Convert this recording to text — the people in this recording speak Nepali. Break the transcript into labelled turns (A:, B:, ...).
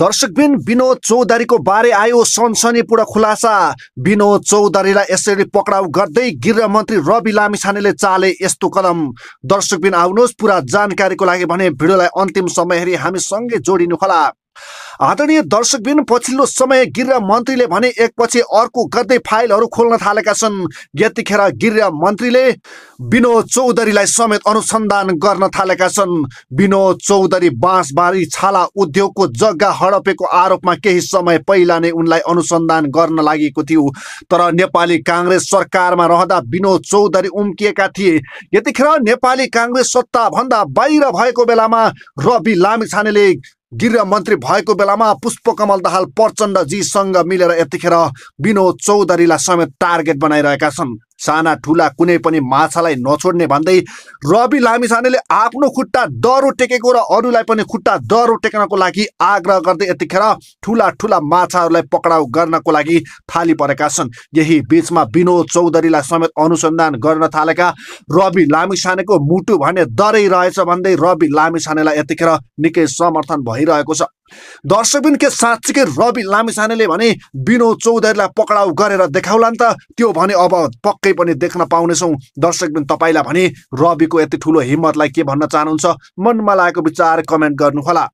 A: दर्शकबिन विनोद चौधरीको बारे आयो सनसनीपूर्ण खुलासा विनोद चौधरीलाई यसरी पक्राउ गर्दै गृह मन्त्री रवि लामिछानेले चाले यस्तो कदम दर्शकबिन आउनुहोस् पुरा जानकारीको लागि भने भिडियोलाई अन्तिम समय हेरी सँगै जोडिनु होला आदरणीय दर्शकबिन पछिल्लो समय गृह मन्त्रीले भने एकपछि अर्को गर्दै फाइलहरू खोल्न थालेका छन् यतिखेर गृह मन्त्रीले विनोद चौधरीलाई समेत अनुसन्धान गर्न थालेका छन् विनोद चौधरी बाँसबारी छाला उद्योगको जग्गा हडपेको आरोपमा केही समय पहिला नै उनलाई अनुसन्धान गर्न लागेको थियो तर नेपाली काङ्ग्रेस सरकारमा रहँदा विनोद चौधरी उम्किएका थिए यतिखेर नेपाली काङ्ग्रेस सत्ताभन्दा बाहिर भएको बेलामा रवि लामिछानेले गृह भएको बेलामा पुष्पकमल दाहाल प्रचण्डजीसँग मिलेर यतिखेर विनोद चौधरीलाई समेत टार्गेट बनाइरहेका छन् साना ठुला कुनै पनि माछालाई नछोड्ने भन्दै रवि लामिछानेले आफ्नो खुट्टा डरो टेकेको र अरूलाई पनि खुट्टा डरो टेक्नको लागि आग्रह गर्दै यतिखेर ठुला ठुला माछाहरूलाई पक्राउ गर्नको लागि थाली परेका छन् यही बिचमा विनोद चौधरीलाई समेत अनुसन्धान गर्न थालेका रवि लामिछानेको मुटु भने डरै रहेछ भन्दै रवि लामिछानेलाई यतिखेर निकै समर्थन भइरहेको छ दर्शकबिनकै साँच्चीकै रवि लामिसानेले भने विनोद चौधरीलाई पक्राउ गरेर देखाउला नि त त्यो भने अब पक्कै पनि देख्न पाउनेछौँ दर्शकबिन तपाईँलाई भने रविको यति ठुलो हिम्मतलाई के भन्न चाहनुहुन्छ मनमा लागेको विचार कमेन्ट गर्नुहोला